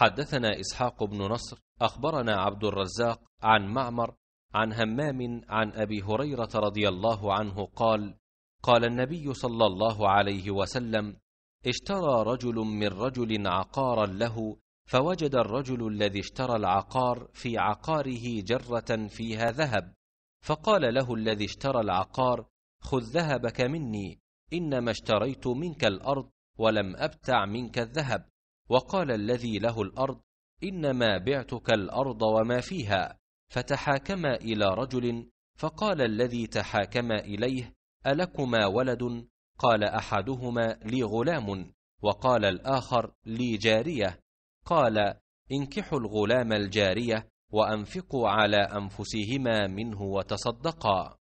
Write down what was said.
حدثنا إسحاق بن نصر أخبرنا عبد الرزاق عن معمر عن همام عن أبي هريرة رضي الله عنه قال قال النبي صلى الله عليه وسلم اشترى رجل من رجل عقارا له فوجد الرجل الذي اشترى العقار في عقاره جرة فيها ذهب فقال له الذي اشترى العقار خذ ذهبك مني إنما اشتريت منك الأرض ولم أبتع منك الذهب وقال الذي له الأرض إنما بعتك الأرض وما فيها فتحاكما إلى رجل فقال الذي تحاكما إليه ألكما ولد قال أحدهما لي غلام وقال الآخر لي جارية قال انكحوا الغلام الجارية وأنفقوا على أنفسهما منه وتصدقا